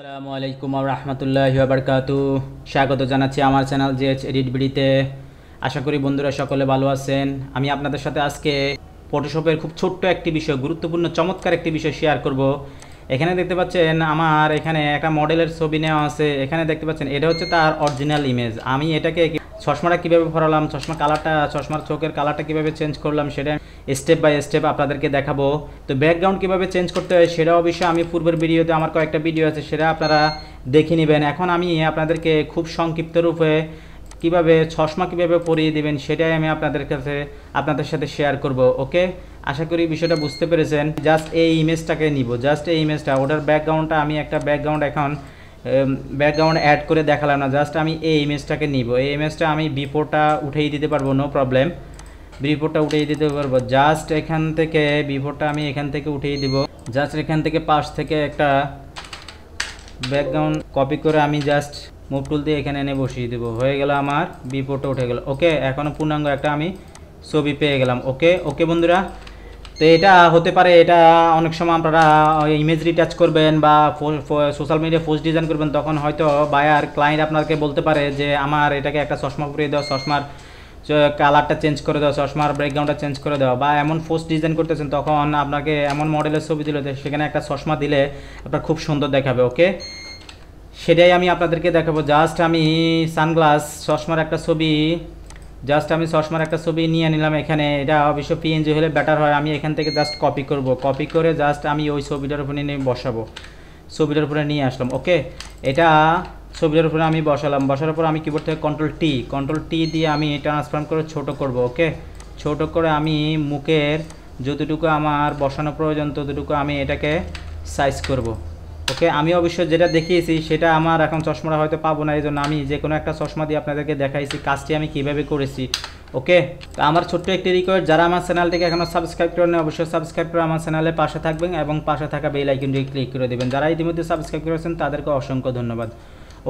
আসসালামু আলাইকুম রহমতুল্লাহ বারকাতু স্বাগত জানাচ্ছি আমার চ্যানেল জেএচ এডিট বিডিতে আশা করি বন্ধুরা সকলে ভালো আছেন আমি আপনাদের সাথে আজকে ফটোশপের খুব ছোট্ট একটি বিষয় গুরুত্বপূর্ণ চমৎকার একটি বিষয় শেয়ার করব এখানে দেখতে পাচ্ছেন আমার এখানে একটা মডেলের ছবি নেওয়া আছে এখানে দেখতে পাচ্ছেন এটা হচ্ছে তার অরিজিনাল ইমেজ আমি এটাকে চশমাটা কীভাবে ভরালাম চশমা কালারটা চশমার চোখের কালারটা কীভাবে চেঞ্জ করলাম সেটা স্টেপ বাই স্টেপ আপনাদেরকে দেখাবো তো ব্যাকগ্রাউন্ড কীভাবে চেঞ্জ করতে হয় সেটা অবশ্যই আমি পূর্বের ভিডিওতে আমার কয়েকটা ভিডিও আছে সেটা আপনারা দেখে নেবেন এখন আমি আপনাদেরকে খুব সংক্ষিপ্ত রূপে কিভাবে চশমা কীভাবে পরিয়ে দেবেন সেটাই আমি আপনাদের কাছে আপনাদের সাথে শেয়ার করব ওকে আশা করি বিষয়টা বুঝতে পেরেছেন জাস্ট এই ইমেজটাকে নিব জাস্ট এই ইমেজটা ওটার ব্যাকগ্রাউন্ডটা আমি একটা ব্যাকগ্রাউন্ড এখন ব্যাকগ্রাউন্ড অ্যাড করে দেখালাম না জাস্ট আমি এই ইমেজটাকে নিব এই ইমেজটা আমি বিফোরটা উঠেই দিতে পারবো নো প্রবলেম বিফোরটা উঠেই দিতে পারবো জাস্ট এখান থেকে বিফোরটা আমি এখান থেকে উঠেই দিব জাস্ট এখান থেকে পাশ থেকে একটা ব্যাকগ্রাউন্ড কপি করে আমি জাস্ট মুভ টুল দিয়ে এখানে এনে বসিয়ে দেবো হয়ে গেল আমার বিফোরটা উঠে গেল ওকে এখনও পূর্ণাঙ্গ একটা আমি ছবি পেয়ে গেলাম ওকে ওকে বন্ধুরা তো এটা হতে পারে এটা অনেক সময় আপনারা ইমেজ রিটাচ করবেন বা সোশ্যাল মিডিয়া পোস্ট ডিজাইন করবেন তখন হয়তো বায়ার ক্লায়েন্ট আপনাকে বলতে পারে যে আমার এটাকে একটা চশমা পরিয়ে দেওয়া চশমার কালারটা চেঞ্জ করে দেওয়া চশমার ব্যাকগ্রাউন্ডটা চেঞ্জ করে দেওয়া বা এমন পোস্ট ডিজাইন করতেছেন তখন আপনাকে এমন মডেলের ছবি দিল সেখানে একটা চশমা দিলে আপনার খুব সুন্দর দেখাবে ওকে সেটাই আমি আপনাদেরকে দেখাবো জাস্ট আমি সানগ্লাস চশমার একটা ছবি জাস্ট আমি চশমার একটা ছবি নিয়ে নিলাম এখানে এটা অবশ্য পিএনজি হলে বেটার হয় আমি এখান থেকে জাস্ট কপি করব কপি করে জাস্ট আমি ওই ছবিটার উপরে নিয়ে বসাবো ছবিটার উপরে নিয়ে আসলাম ওকে এটা ছবিটার উপরে আমি বসালাম বসার পর আমি কিবোর্ড থেকে কন্ট্রোল টি কন্ট্রোল টি দিয়ে আমি ট্রান্সফর্ম করে ছোট করব ওকে ছোট করে আমি মুখের যতটুকু আমার বসানো প্রয়োজন ততটুকু আমি এটাকে সাইজ করব ওকে আমি অবশ্য যেটা দেখিয়েছি সেটা আমার এখন চশমাটা হয়তো পাবো না এই জন্য আমি যে কোনো একটা চশমা দিয়ে আপনাদেরকে দেখাইছি কাজটি আমি কিভাবে করেছি ওকে তো আমার ছোট্ট একটি রিকোয়েস্ট যারা আমার চ্যানেলটিকে এখনও সাবস্ক্রাইব করেন অবশ্যই সাবস্ক্রাইব করে আমার চ্যানেলে পাশে থাকবেন এবং পাশে থাকা বেল আইকনটি ক্লিক করে দেবেন যারা ইতিমধ্যে সাবস্ক্রাইব করেছেন তাদেরকে অসংখ্য ধন্যবাদ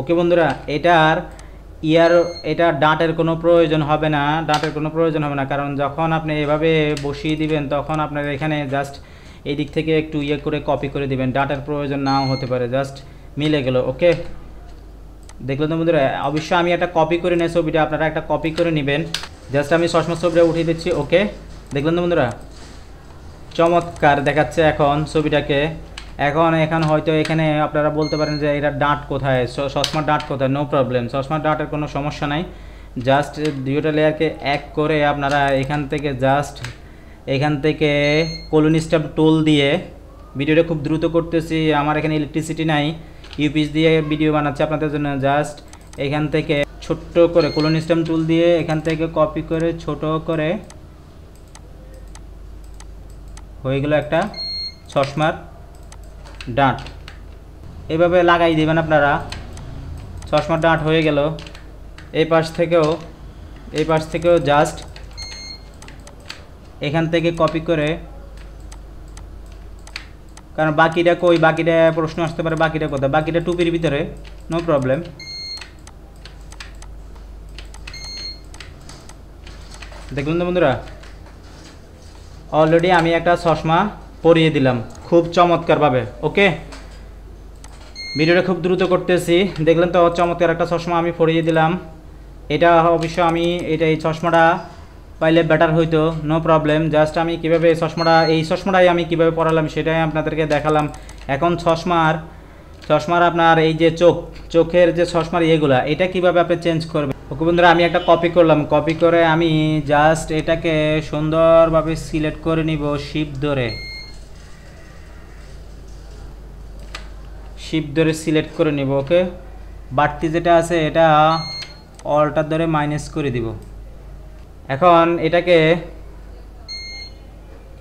ওকে বন্ধুরা এটার ইয়ার এটা ডাঁটের কোনো প্রয়োজন হবে না ডাঁটের কোনো প্রয়োজন হবে না কারণ যখন আপনি এভাবে বসিয়ে দিবেন তখন আপনার এখানে জাস্ট এই দিক থেকে একটু ইয়ে করে কপি করে দিবেন ডাটার প্রয়োজন নাও হতে পারে জাস্ট মিলে গেল ওকে দেখলেন তো বন্ধুরা অবশ্যই আমি একটা কপি করে নেই ছবিটা আপনারা একটা কপি করে নেবেন জাস্ট আমি সসমা ছবিটা উঠিয়ে দিচ্ছি ওকে দেখলেন তো বন্ধুরা চমৎকার দেখাচ্ছে এখন ছবিটাকে এখন এখন হয়তো এখানে আপনারা বলতে পারেন যে এটা ডাঁট কোথায় সশমার ডাট কোথায় নো প্রবলেম সশমার ডাটের কোনো সমস্যা নাই জাস্ট দুইটা লেয়ারকে এক করে আপনারা এখান থেকে জাস্ট এখান থেকে কলুন স্টাম্প টোল দিয়ে ভিডিওটা খুব দ্রুত করতেছি আমার এখানে ইলেকট্রিসিটি নাই ইউপিএস দিয়ে ভিডিও বানাচ্ছি আপনাদের জন্য জাস্ট এখান থেকে ছোট্ট করে কলুন স্টাম্প টুল দিয়ে এখান থেকে কপি করে ছোট করে হয়ে গেল একটা চশমার ডাঁট এভাবে লাগাই দেবেন আপনারা চশমার ডাঁট হয়ে গেল এই পাশ থেকেও এই পাশ থেকেও জাস্ট এখান থেকে কপি করে কারণ বাকিটা কই বাকিটা প্রশ্ন আসতে পারে বাকিটা কোথায় বাকিটা টুপির ভিতরে নো প্রবলেম দেখলেন তো বন্ধুরা অলরেডি আমি একটা চশমা পরিয়ে দিলাম খুব চমৎকারভাবে ওকে ভিডিওটা খুব দ্রুত করতেছি দেখলেন তো চমৎকার একটা চশমা আমি পরিয়ে দিলাম এটা অবশ্য আমি এটা এই চশমাটা পাইলে বেটার হইতো নো প্রবলেম জাস্ট আমি কিভাবে চশমাটা এই চশমাটাই আমি কিভাবে পড়ালাম সেটাই আপনাদেরকে দেখালাম এখন চশমার চশমার আপনার এই যে চোখ চোখের যে চশমার ইয়েগুলা এটা কিভাবে আপনি চেঞ্জ করবেন ওকে বন্ধুরা আমি একটা কপি করলাম কপি করে আমি জাস্ট এটাকে সুন্দরভাবে সিলেক্ট করে নিব শিপ ধরে শিপ ধরে সিলেক্ট করে নিব ওকে বাড়তি যেটা আছে এটা অলটার ধরে মাইনাস করে দিব এখন এটাকে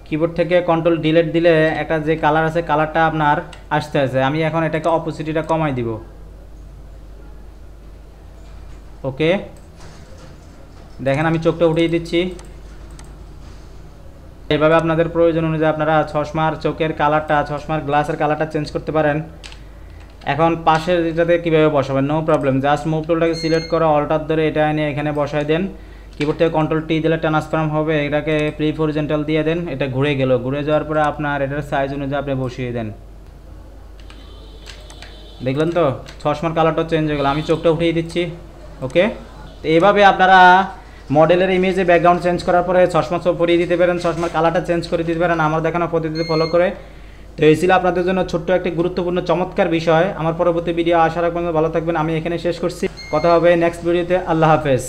কিবোর্ড থেকে কন্ট্রোল ডিলেট দিলে একটা যে কালার আছে কালারটা আপনার আসতে আছে আমি এখন এটাকে অপোসিটিটা কমাই দিব ওকে দেখেন আমি চোখটা উঠিয়ে দিচ্ছি এভাবে আপনাদের প্রয়োজন অনুযায়ী আপনারা চশমার চোখের কালারটা চশমার গ্লাসের কালারটা চেঞ্জ করতে পারেন এখন পাশের এটাতে কীভাবে বসাবেন নো প্রবলেম জাস্ট মুভ টুলটাকে সিলেক্ট করে অল্টার ধরে এটা এনে এখানে বসাই দেন কিবোর্ড থেকে কন্ট্রোল টি দিলে ট্রান্সফর্ম হবে এটাকে প্রি হরিজেন্টাল দিয়ে দেন এটা ঘুরে গেল ঘুরে যাওয়ার পরে আপনার এটার সাইজ অনুযায়ী আপনি বসিয়ে দেন দেখলেন তো চশমার কালারটা চেঞ্জ হয়ে গেল আমি চোখটা উঠিয়ে দিচ্ছি ওকে তো এইভাবে আপনারা মডেলের ইমেজে ব্যাকগ্রাউন্ড চেঞ্জ করার পরে চশমা সব পরিয়ে দিতে পারেন চশমার কালারটা চেঞ্জ করে দিতে পারেন আমার দেখানো পদ্ধতিতে ফলো করে তো এই ছিল আপনাদের জন্য ছোট্ট একটি গুরুত্বপূর্ণ চমৎকার বিষয় আমার পরবর্তী ভিডিও আশা রাখবেন ভালো থাকবেন আমি এখানে শেষ করছি কথা হবে নেক্সট ভিডিওতে আল্লাহ হাফেজ